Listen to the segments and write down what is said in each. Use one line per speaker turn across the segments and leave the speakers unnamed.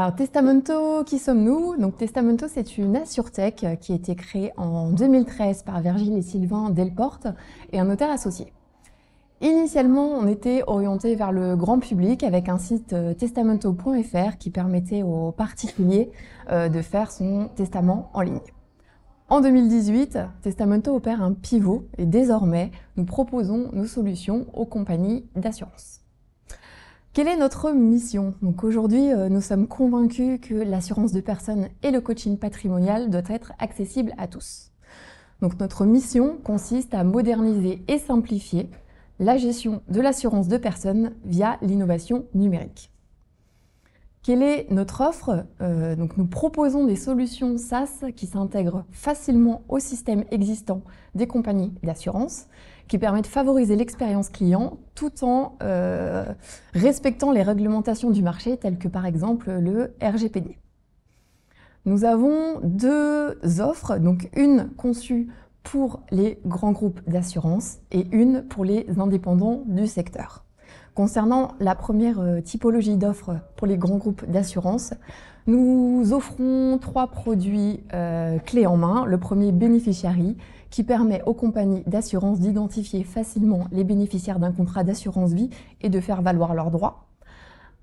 Alors Testamento, qui sommes-nous Donc Testamento, c'est une assurtech euh, qui a été créée en 2013 par Virgile et Sylvain Delporte et un notaire associé. Initialement, on était orienté vers le grand public avec un site euh, testamento.fr qui permettait aux particuliers euh, de faire son testament en ligne. En 2018, Testamento opère un pivot et désormais, nous proposons nos solutions aux compagnies d'assurance. Quelle est notre mission Donc aujourd'hui, euh, nous sommes convaincus que l'assurance de personnes et le coaching patrimonial doivent être accessibles à tous. Donc notre mission consiste à moderniser et simplifier la gestion de l'assurance de personnes via l'innovation numérique. Quelle est notre offre euh, Donc nous proposons des solutions SaaS qui s'intègrent facilement au système existant des compagnies d'assurance, qui permettent de favoriser l'expérience client tout en euh, respectant les réglementations du marché telles que par exemple le RGPD. Nous avons deux offres, donc une conçue pour les grands groupes d'assurance et une pour les indépendants du secteur. Concernant la première euh, typologie d'offres pour les grands groupes d'assurance, nous offrons trois produits euh, clés en main. Le premier, Beneficiary, qui permet aux compagnies d'assurance d'identifier facilement les bénéficiaires d'un contrat d'assurance vie et de faire valoir leurs droits.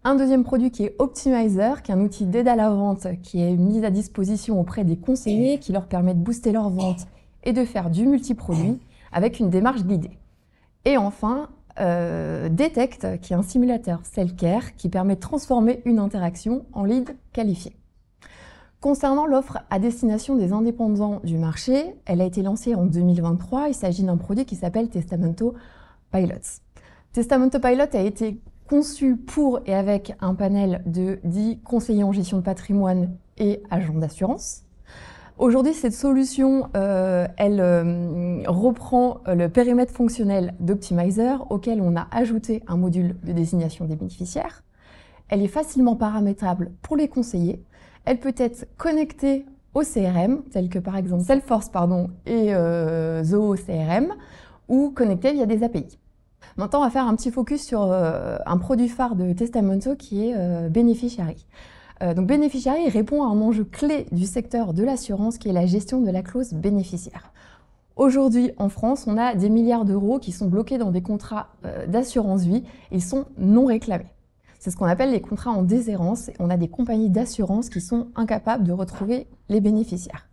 Un deuxième produit qui est Optimizer, qui est un outil d'aide à la vente qui est mis à disposition auprès des conseillers qui leur permet de booster leur vente et de faire du multiproduit avec une démarche guidée. Et enfin, euh, détecte Detect, qui est un simulateur self qui permet de transformer une interaction en lead qualifié. Concernant l'offre à destination des indépendants du marché, elle a été lancée en 2023. Il s'agit d'un produit qui s'appelle Testamento Pilots. Testamento Pilot a été conçu pour et avec un panel de 10 conseillers en gestion de patrimoine et agents d'assurance. Aujourd'hui, cette solution, euh, elle euh, reprend le périmètre fonctionnel d'Optimizer auquel on a ajouté un module de désignation des bénéficiaires. Elle est facilement paramétrable pour les conseillers. Elle peut être connectée au CRM, tel que par exemple Salesforce pardon, et euh, Zoho CRM, ou connectée via des API. Maintenant, on va faire un petit focus sur un produit phare de Testamento qui est Beneficiary. Euh, donc il répond à un enjeu clé du secteur de l'assurance qui est la gestion de la clause bénéficiaire. Aujourd'hui, en France, on a des milliards d'euros qui sont bloqués dans des contrats euh, d'assurance vie. Ils sont non réclamés. C'est ce qu'on appelle les contrats en déshérence. On a des compagnies d'assurance qui sont incapables de retrouver les bénéficiaires.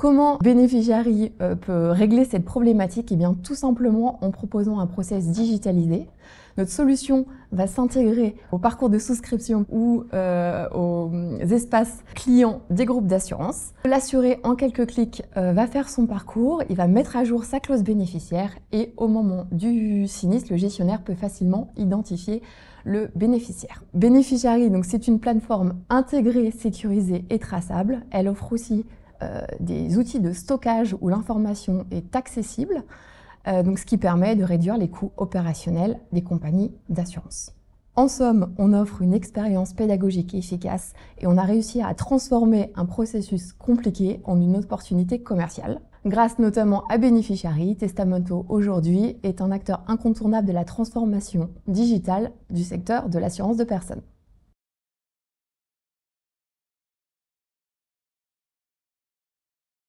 Comment Beneficiary euh, peut régler cette problématique Eh bien, tout simplement en proposant un process digitalisé. Notre solution va s'intégrer au parcours de souscription ou euh, aux espaces clients des groupes d'assurance. L'assuré, en quelques clics, euh, va faire son parcours, il va mettre à jour sa clause bénéficiaire et au moment du sinistre, le gestionnaire peut facilement identifier le bénéficiaire. Beneficiary, donc c'est une plateforme intégrée, sécurisée et traçable. Elle offre aussi euh, des outils de stockage où l'information est accessible, euh, donc ce qui permet de réduire les coûts opérationnels des compagnies d'assurance. En somme, on offre une expérience pédagogique efficace et on a réussi à transformer un processus compliqué en une opportunité commerciale. Grâce notamment à Beneficiary, Testamento aujourd'hui est un acteur incontournable de la transformation digitale du secteur de l'assurance de personnes.